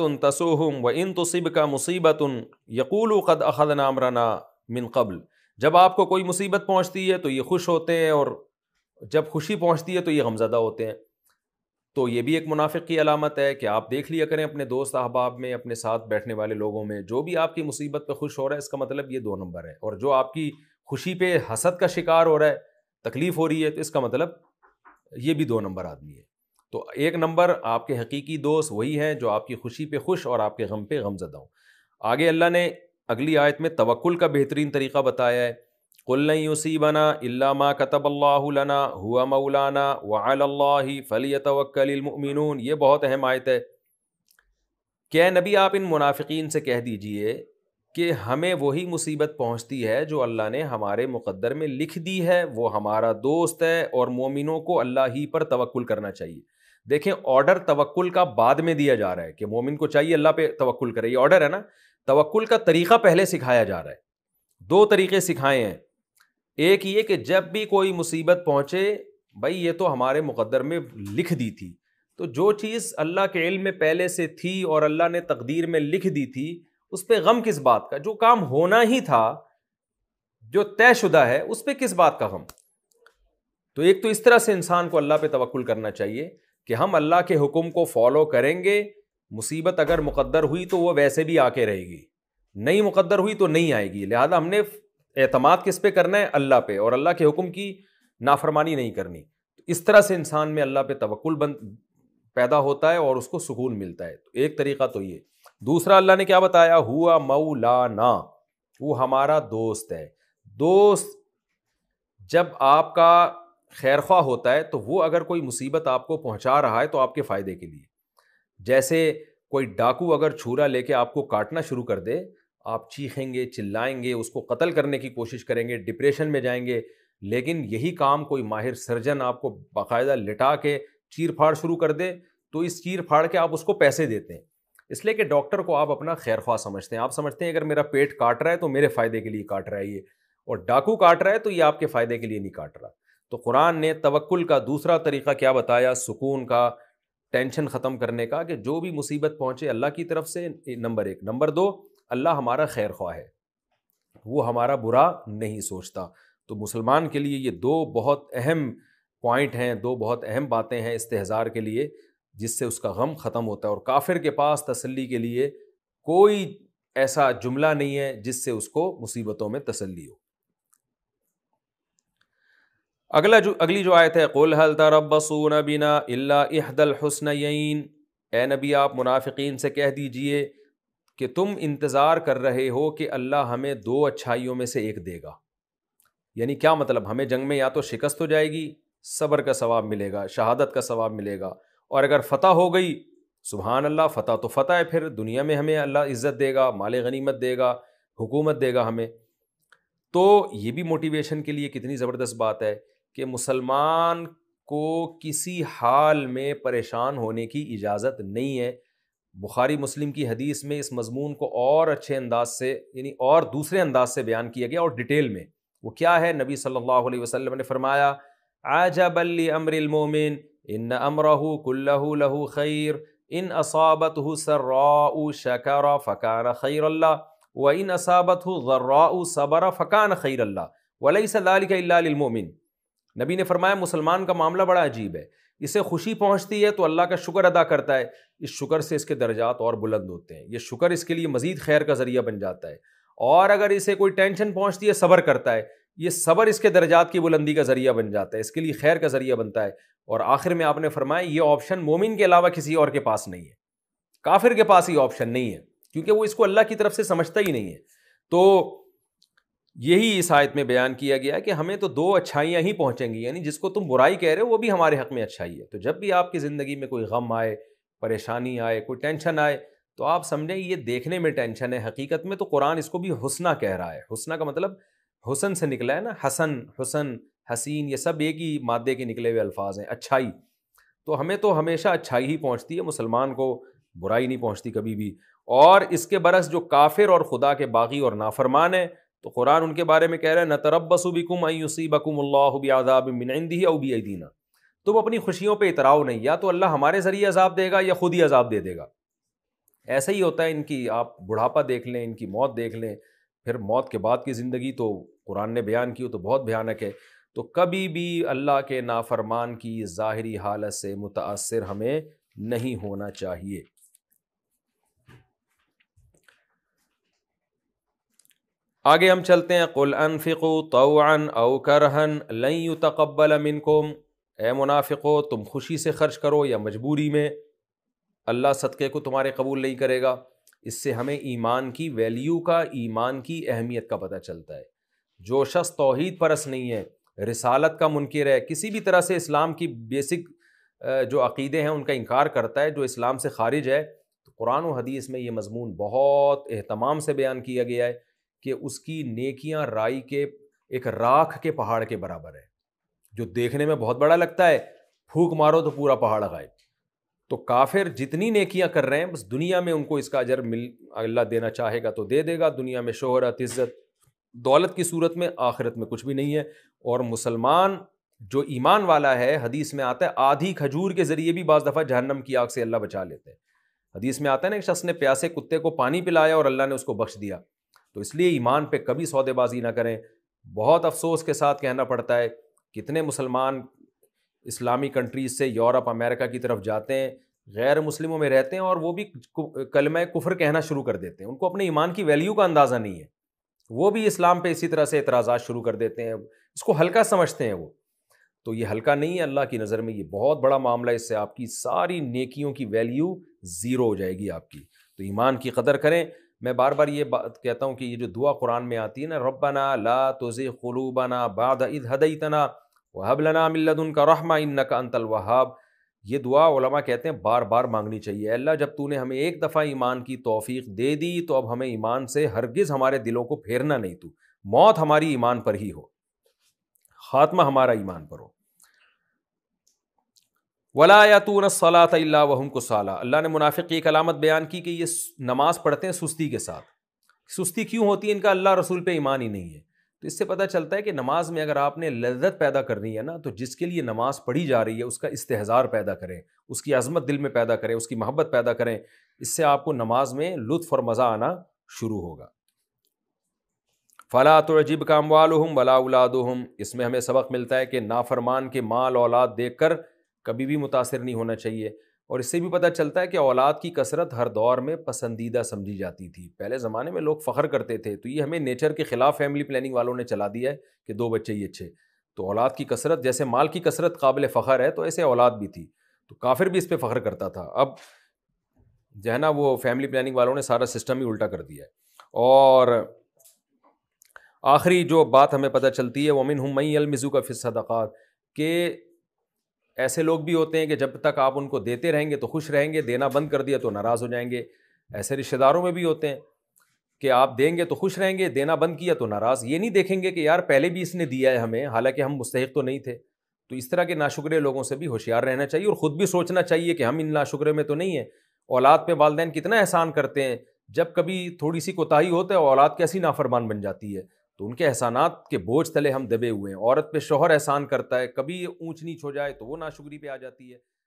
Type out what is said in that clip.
बरकतुन तसोहम व इन तसिब का मुसीबतन यकूल क़द अखद नामराना मिन कबल जब आपको कोई मुसीबत पहुंचती है तो ये खुश होते हैं और जब खुशी पहुंचती है तो ये गमजदा होते हैं तो ये भी एक मुनाफिक की अलामत है कि आप देख लिया करें अपने दोस्त अहबाब में अपने साथ बैठने वाले लोगों में जो भी आपकी मुसीबत पर खुश हो रहा है इसका मतलब ये दो नंबर है और जो आपकी खुशी पे हसद का शिकार हो रहा है तकलीफ़ हो रही है तो इसका मतलब ये भी दो नंबर आदमी है तो एक नंबर आपके हकीकी दोस्त वही हैं जो आपकी खुशी पे खुश और आपके गम पे गमजदा हों आगे अल्लाह ने अगली आयत में तवक्ल का बेहतरीन तरीका बताया है कुल यूसीबना इल्लामा कतबल्लाना हुआ मौलाना वाला फली तवक्लमिन ये बहुत अहम आयत है क्या नबी आप इन मुनाफिकीन से कह दीजिए कि हमें वही मुसीबत पहुंचती है जो अल्लाह ने हमारे मुकद्दर में लिख दी है वो हमारा दोस्त है और मोमिनों को अल्लाह ही पर तवक्ल करना चाहिए देखें ऑर्डर तवक्ल का बाद में दिया जा रहा है कि मोमिन को चाहिए अल्लाह पे तवक्ल करे ये ऑर्डर है ना तवक्ल का तरीका पहले सिखाया जा रहा है दो तरीके सिखाए हैं एक ये कि जब भी कोई मुसीबत पहुँचे भाई ये तो हमारे मुकदर में लिख दी थी तो जो चीज़ अल्लाह के इल्म में पहले से थी और अल्लाह ने तकदीर में लिख दी थी उस पर गम किस बात का जो काम होना ही था जो तयशुदा है उस पर किस बात का गम तो एक तो इस तरह से इंसान को अल्लाह पे तवक्ल करना चाहिए कि हम अल्लाह के हुक्म को फॉलो करेंगे मुसीबत अगर मुकद्दर हुई तो वह वैसे भी आके रहेगी नहीं मुकद्दर हुई तो नहीं आएगी लिहाजा हमने एतमाद किस पे करना है अल्लाह पे और अल्लाह के हुक्म की नाफरमानी नहीं करनी तो इस तरह से इंसान में अल्लाह पे तवक्ल बन पैदा होता है और उसको सुकून मिलता है तो एक तरीका तो ये दूसरा अल्लाह ने क्या बताया हुआ ना वो हमारा दोस्त है दोस्त जब आपका खैर खा होता है तो वो अगर कोई मुसीबत आपको पहुंचा रहा है तो आपके फ़ायदे के लिए जैसे कोई डाकू अगर छुरा लेके आपको काटना शुरू कर दे आप चीखेंगे चिल्लाएंगे उसको कत्ल करने की कोशिश करेंगे डिप्रेशन में जाएंगे लेकिन यही काम कोई माहिर सर्जन आपको बाकायदा लिटा के चीर फाड़ शुरू कर दे तो इस चीर फाड़ के आप उसको पैसे देते हैं इसलिए कि डॉक्टर को आप अपना खैर ख्वाह समझते हैं आप समझते हैं अगर मेरा पेट काट रहा है तो मेरे फ़ायदे के लिए काट रहा है ये और डाकू काट रहा है तो ये आपके फ़ायदे के लिए नहीं काट रहा तो कुरान ने तवक्ल का दूसरा तरीक़ा क्या बताया सुकून का टेंशन ख़त्म करने का कि जो भी मुसीबत पहुँचे अल्लाह की तरफ से नंबर एक नंबर दो अल्लाह हमारा खैर ख्वाह है वो हमारा बुरा नहीं सोचता तो मुसलमान के लिए ये दो बहुत अहम पॉइंट हैं दो बहुत अहम बातें हैं इस्तेहज़ार के लिए जिससे उसका गम ख़त्म होता है और काफिर के पास तसली के लिए कोई ऐसा जुमला नहीं है जिससे उसको मुसीबतों में तसली हो अगला जो अगली जो आयत है कुल हल तरबसून बिना अहदल हसन हसनयन ए नबी आप मुनाफिकीन से कह दीजिए कि तुम इंतज़ार कर रहे हो कि अल्लाह हमें दो अच्छाइयों में से एक देगा यानी क्या मतलब हमें जंग में या तो शिकस्त हो जाएगी सब्र का सवाब मिलेगा शहादत का सवाब मिलेगा और अगर फ़तह हो गई सुबहान अल्लाह फ़तह तो फ़तह है फिर दुनिया में हमें अल्लाह इज़्ज़त देगा माल गनीमत देगा हुकूमत देगा हमें तो ये भी मोटिवेशन के लिए कितनी ज़बरदस्त बात है कि मुसलमान को किसी हाल में परेशान होने की इजाज़त नहीं है बुखारी मुस्लिम की हदीस में इस मजमून को और अच्छे अंदाज से यानी और दूसरे अंदाज से बयान किया गया और डिटेल में वो क्या है नबी सल्लल्लाहु अलैहि वसल्लम ने फरमाया आजबली अमरमिन इन अमरहू कुल्लहू लहू खैर इन असाबत हो सर्रा शकर फ़कान खैर अल्लाह व इन असाबत हो जर्रा सबर फ़कान खैर अल्लाह वलई सल्ला मोमिन नबी ने फरमाया मुसलमान का मामला बड़ा अजीब है इसे खुशी पहुंचती है तो अल्लाह का शुक्र अदा करता है इस शुक्र से इसके दर्जात और बुलंद होते हैं ये शुक्र इसके लिए मजीद खैर का जरिया बन जाता है और अगर इसे कोई टेंशन पहुंचती है सबर करता है ये सबर इसके दर्जात की बुलंदी का जरिया बन जाता है इसके लिए खैर का जरिया बनता है और आखिर में आपने फरमाया ये ऑप्शन मोमिन के अलावा किसी और के पास नहीं है काफिर के पास ये ऑप्शन नहीं है क्योंकि वो इसको अल्लाह की तरफ से समझता ही नहीं है तो यही इस आयत में बयान किया गया है कि हमें तो दो अच्छाइयाँ ही पहुँचेंगी यानी जिसको तुम बुराई कह रहे हो वो भी हमारे हक़ में अच्छाई है तो जब भी आपकी ज़िंदगी में कोई गम आए परेशानी आए कोई टेंशन आए तो आप समझें ये देखने में टेंशन है हकीकत में तो कुरान इसको भी हुसना कह रहा है हुसना का मतलब हुसन से निकला है ना हसन हुसन हसीन ये सब एक ही मादे के निकले हुए अल्फाज हैं अच्छाई तो हमें तो हमेशा अच्छाई ही पहुँचती है मुसलमान को बुराई नहीं पहुँचती कभी भी और इसके बरस जो काफिर और खुदा के बागी और नाफरमान है तो कुरान उनके बारे में कह रहे हैं न तरब आयुसी तरबसुबिकुम अयुसीबकुमल्लाबिनदी अबीदीना तुम अपनी खुशियों पर इतराव नहीं या तो अल्लाह हमारे ज़रिए अजाब देगा या खुद ही अजाब दे देगा ऐसा ही होता है इनकी आप बुढ़ापा देख लें इनकी मौत देख लें फिर मौत के बाद की ज़िंदगी तो कुरान ने बयान की तो बहुत भयानक है तो कभी भी अल्लाह के नाफरमान की ज़ाहरी हालत से मुतासर हमें नहीं होना चाहिए आगे हम चलते हैं कुल अनफ़िको तोन अव हन लई यू तकबल अमिन मिनकुम ए मुनाफिको तुम खुशी से खर्च करो या मजबूरी में अल्लाह सदक़े को तुम्हारे कबूल नहीं करेगा इससे हमें ईमान की वैल्यू का ईमान की अहमियत का पता चलता है जो शख्स तोहद परस नहीं है रिसालत का मुनकर है किसी भी तरह से इस्लाम की बेसिक जो अक़ीदे हैं उनका इनकार करता है जो इस्लाम से खारिज है तो कुरान हदीस में ये मजमून बहुत अहतमाम से बयान किया गया है कि उसकी नेकियां राई के एक राख के पहाड़ के बराबर है जो देखने में बहुत बड़ा लगता है फूक मारो तो पूरा पहाड़ गायब तो काफिर जितनी नेकियां कर रहे हैं बस दुनिया में उनको इसका अजर मिल अल्लाह देना चाहेगा तो दे देगा दुनिया में शोहरत इज़्ज़त दौलत की सूरत में आखिरत में कुछ भी नहीं है और मुसलमान जो ईमान वाला है हदीस में आता है आधी खजूर के ज़रिए भी बाज़ दफ़ा जहन्नम की आग से अल्लाह बचा लेते हैं हदीस में आता है ना एक शख्स ने प्यासे कुत्ते को पानी पिलाया और अल्लाह ने उसको बख्श दिया तो इसलिए ईमान पे कभी सौदेबाजी ना करें बहुत अफसोस के साथ कहना पड़ता है कितने मुसलमान इस्लामी कंट्रीज़ से यूरोप अमेरिका की तरफ जाते हैं गैर मुस्लिमों में रहते हैं और वो भी कलम कुफर कहना शुरू कर देते हैं उनको अपने ईमान की वैल्यू का अंदाज़ा नहीं है वो भी इस्लाम पे इसी तरह से एतराज़ा शुरू कर देते हैं इसको हल्का समझते हैं वो तो ये हल्का नहीं है अल्लाह की नज़र में ये बहुत बड़ा मामला इससे आपकी सारी नेकियों की वैल्यू ज़ीरो हो जाएगी आपकी तो ईमान की कदर करें मैं बार बार ये बात कहता हूँ कि ये जो दुआ कुरान में आती है ना रबना ला तोज़ी खलूबना बाद इद हदईतना वहबलना मिल्लदन का रहमा इन्ना का अंतल वहाब ये दुआ उलमा कहते हैं बार बार मांगनी चाहिए अल्लाह जब तूने हमें एक दफ़ा ईमान की तोफ़ी दे दी तो अब हमें ईमान से हरगिज़ हमारे दिलों को फेरना नहीं तू मौत हमारी ईमान पर ही हो खात्मा हमारा ईमान पर हो वलायातून सलात वहम को साला अल्लाह ने मुनाफिक की एक अलामत बयान की कि ये नमाज़ पढ़ते हैं सुस्ती के साथ सुस्ती क्यों होती है इनका अल्लाह रसूल पर ईमान ही नहीं है तो इससे पता चलता है कि नमाज में अगर आपने लज्जत पैदा करनी है ना तो जिसके लिए नमाज पढ़ी जा रही है उसका इस्तेजार पैदा करें उसकी अजमत दिल में पैदा करें उसकी मोहब्बत पैदा करें इससे आपको नमाज में लुत्फ और मज़ा आना शुरू होगा फ़ला तो अजीब काम वालहम वला उलाद हम इसमें हमें सबक मिलता है कि नाफरमान के माल औलाद देख कर कभी भी मुतासर नहीं होना चाहिए और इससे भी पता चलता है कि औलाद की कसरत हर दौर में पसंदीदा समझी जाती थी पहले ज़माने में लोग फ़ख्र करते थे तो ये हमें नेचर के ख़िलाफ़ फैमिली प्लानिंग वालों ने चला दिया है कि दो बच्चे ही अच्छे तो औलाद की कसरत जैसे माल की कसरत काबिल फ़ख्र है तो ऐसे औलाद भी थी तो काफिर भी इस पर फ़ख्र करता था अब जो है ना वो फैमिली प्लानिंग वालों ने सारा सिस्टम ही उल्टा कर दिया है और आखिरी जो बात हमें पता चलती है वमिन हम मई अलमिजू का फिर सदाक़ात के ऐसे लोग भी होते हैं कि जब तक आप उनको देते रहेंगे तो खुश रहेंगे देना बंद कर दिया तो नाराज़ हो जाएंगे ऐसे रिश्तेदारों में भी होते हैं कि आप देंगे तो खुश रहेंगे देना बंद किया तो नाराज़ ये नहीं देखेंगे कि यार पहले भी इसने दिया है हमें हालांकि हम मुस्तक तो नहीं थे तो इस तरह के नाशुक्रे लोगों से भी होशियार रहना चाहिए और ख़ुद भी सोचना चाहिए कि हम इन नाशुक्रे में तो नहीं हैं औलाद पर वालदेन कितना एहसान करते हैं जब कभी थोड़ी सी कोताही होता है औलाद कैसी नाफरमान बन जाती है तो उनके एहसानात के बोझ तले हम दबे हुए हैं औरत पे शोहर एहसान करता है कभी ये ऊँच नीच हो जाए तो वो नाशुगरी पे आ जाती है